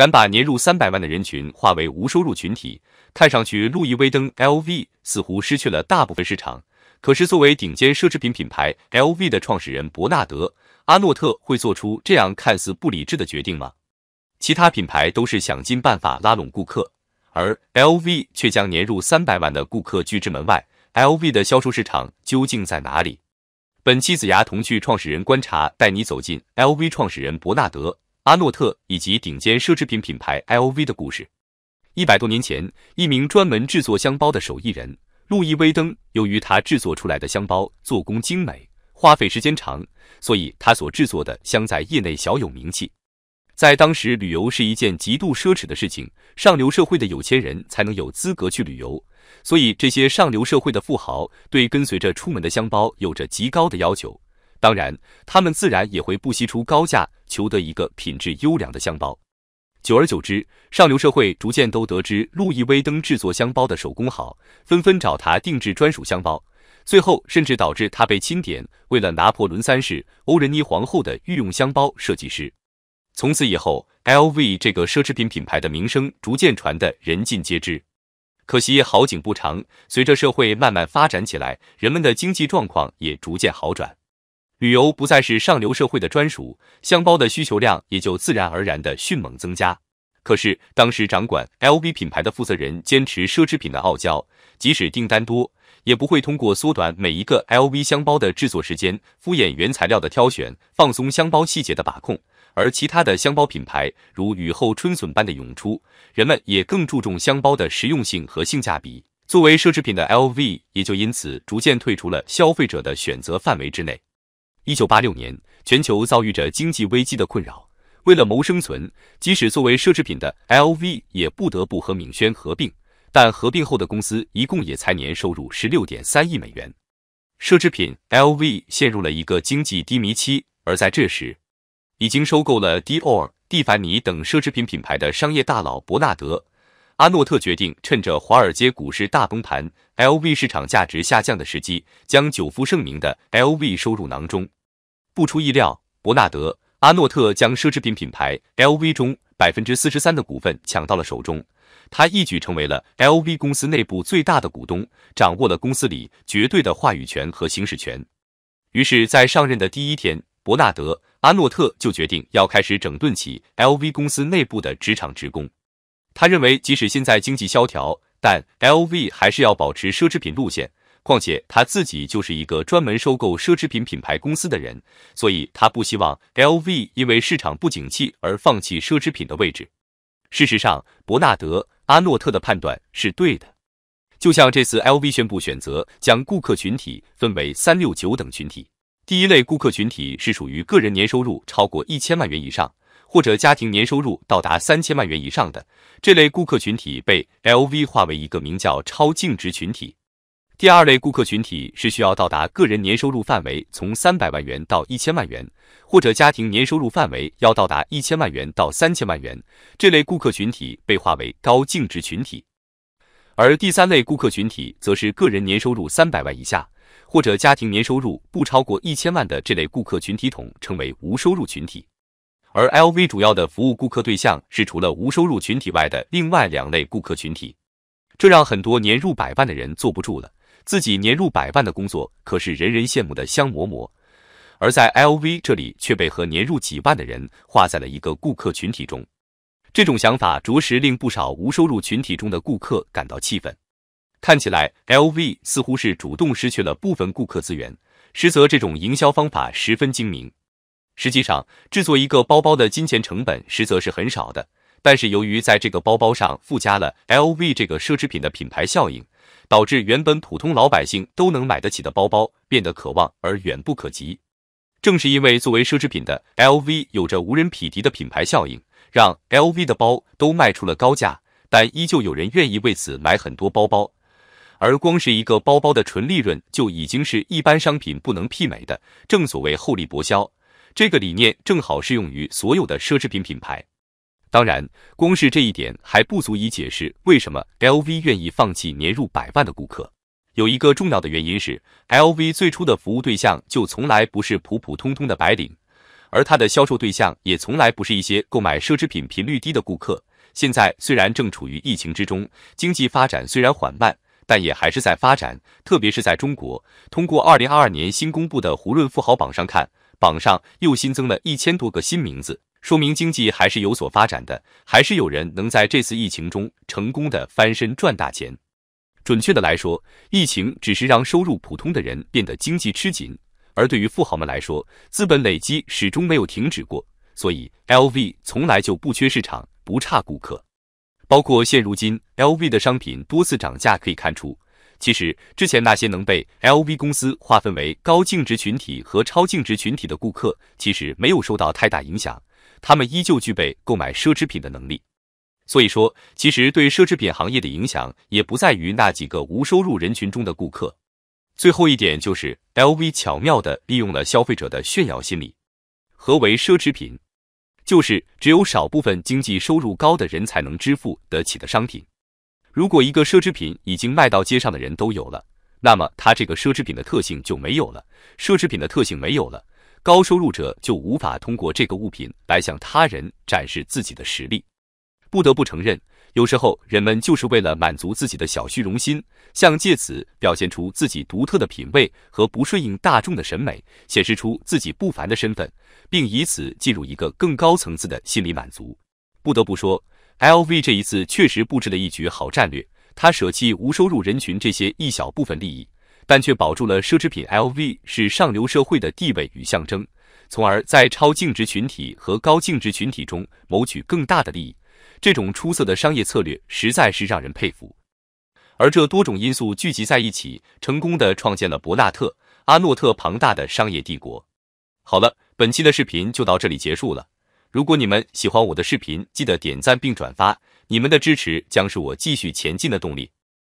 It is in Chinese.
敢把年入三百万的人群划为无收入群体，看上去路易威登 （LV） 似乎失去了大部分市场。可是作为顶尖奢侈品品牌，LV 的创始人伯纳德·阿诺特会做出这样看似不理智的决定吗？其他品牌都是想尽办法拉拢顾客，而 LV 却将年入三百万的顾客拒之门外。LV 的销售市场究竟在哪里？本期子牙童趣创始人观察带你走进 LV 创始人伯纳德。阿诺特以及顶尖奢侈品品牌 L V 的故事。一百多年前，一名专门制作香包的手艺人路易威登，由于他制作出来的香包做工精美，花费时间长，所以他所制作的香在业内小有名气。在当时，旅游是一件极度奢侈的事情，上流社会的有钱人才能有资格去旅游，所以这些上流社会的富豪对跟随着出门的香包有着极高的要求。当然，他们自然也会不惜出高价求得一个品质优良的香包。久而久之，上流社会逐渐都得知路易威登制作香包的手工好，纷纷找他定制专属香包。最后，甚至导致他被钦点为了拿破仑三世欧仁妮皇后的御用香包设计师。从此以后，L V 这个奢侈品品牌的名声逐渐传得人尽皆知。可惜好景不长，随着社会慢慢发展起来，人们的经济状况也逐渐好转。旅游不再是上流社会的专属，箱包的需求量也就自然而然的迅猛增加。可是当时掌管 LV 品牌的负责人坚持奢侈品的傲娇，即使订单多，也不会通过缩短每一个 LV 香包的制作时间，敷衍原材料的挑选，放松箱包细节的把控。而其他的箱包品牌如雨后春笋般的涌出，人们也更注重箱包的实用性和性价比。作为奢侈品的 LV 也就因此逐渐退出了消费者的选择范围之内。一九八六年，全球遭遇着经济危机的困扰。为了谋生存，即使作为奢侈品的 LV 也不得不和敏轩合并。但合并后的公司一共也才年收入十六点三亿美元。奢侈品 LV 陷入了一个经济低迷期，而在这时，已经收购了 Dior、蒂凡尼等奢侈品品牌的商业大佬伯纳德。阿诺特决定趁着华尔街股市大崩盘，LV 市场价值下降的时机，将久负盛名的 LV 收入囊中。不出意料，伯纳德·阿诺特将奢侈品品牌 LV 中百分之四十三的股份抢到了手中，他一举成为了 LV 公司内部最大的股东，掌握了公司里绝对的话语权和行使权。于是，在上任的第一天，伯纳德·阿诺特就决定要开始整顿起 LV 公司内部的职场职工。他认为，即使现在经济萧条，但 LV 还是要保持奢侈品路线。况且他自己就是一个专门收购奢侈品品牌公司的人，所以他不希望 LV 因为市场不景气而放弃奢侈品的位置。事实上，伯纳德·阿诺特的判断是对的。就像这次 LV 宣布选择将顾客群体分为三六九等群体，第一类顾客群体是属于个人年收入超过一千万元以上。或者家庭年收入到达三千万元以上的这类顾客群体被 LV 划为一个名叫“超净值群体”。第二类顾客群体是需要到达个人年收入范围从三百万元到一千万元，或者家庭年收入范围要到达一千万元到三千万元，这类顾客群体被划为高净值群体。而第三类顾客群体则是个人年收入三百万以下，或者家庭年收入不超过一千万的这类顾客群体统称为无收入群体。而 LV 主要的服务顾客对象是除了无收入群体外的另外两类顾客群体，这让很多年入百万的人坐不住了。自己年入百万的工作可是人人羡慕的香馍馍，而在 LV 这里却被和年入几万的人划在了一个顾客群体中。这种想法着实令不少无收入群体中的顾客感到气愤。看起来 LV 似乎是主动失去了部分顾客资源，实则这种营销方法十分精明。实际上，制作一个包包的金钱成本实则是很少的，但是由于在这个包包上附加了 LV 这个奢侈品的品牌效应，导致原本普通老百姓都能买得起的包包变得可望而远不可及。正是因为作为奢侈品的 LV 有着无人匹敌的品牌效应，让 LV 的包都卖出了高价，但依旧有人愿意为此买很多包包。而光是一个包包的纯利润就已经是一般商品不能媲美的，正所谓厚利薄销。这个理念正好适用于所有的奢侈品品牌。当然，光是这一点还不足以解释为什么 LV 愿意放弃年入百万的顾客。有一个重要的原因是，LV 最初的服务对象就从来不是普普通通的白领，而它的销售对象也从来不是一些购买奢侈品频率低的顾客。现在虽然正处于疫情之中，经济发展虽然缓慢，但也还是在发展，特别是在中国。通过2022年新公布的胡润富豪榜上看。榜上又新增了一千多个新名字，说明经济还是有所发展的，还是有人能在这次疫情中成功的翻身赚大钱。准确的来说，疫情只是让收入普通的人变得经济吃紧，而对于富豪们来说，资本累积始终没有停止过，所以 LV 从来就不缺市场，不差顾客。包括现如今 LV 的商品多次涨价，可以看出。其实之前那些能被 L V 公司划分为高净值群体和超净值群体的顾客，其实没有受到太大影响，他们依旧具备购买奢侈品的能力。所以说，其实对奢侈品行业的影响也不在于那几个无收入人群中的顾客。最后一点就是 L V 巧妙的利用了消费者的炫耀心理。何为奢侈品？就是只有少部分经济收入高的人才能支付得起的商品。如果一个奢侈品已经卖到街上的人都有了，那么它这个奢侈品的特性就没有了。奢侈品的特性没有了，高收入者就无法通过这个物品来向他人展示自己的实力。不得不承认，有时候人们就是为了满足自己的小虚荣心，想借此表现出自己独特的品味和不顺应大众的审美，显示出自己不凡的身份，并以此进入一个更高层次的心理满足。不得不说。L V 这一次确实布置了一局好战略，他舍弃无收入人群这些一小部分利益，但却保住了奢侈品 L V 是上流社会的地位与象征，从而在超净值群体和高净值群体中谋取更大的利益。这种出色的商业策略实在是让人佩服。而这多种因素聚集在一起，成功的创建了伯纳特阿诺特庞大的商业帝国。好了，本期的视频就到这里结束了。如果你们喜欢我的视频，记得点赞并转发，你们的支持将是我继续前进的动力。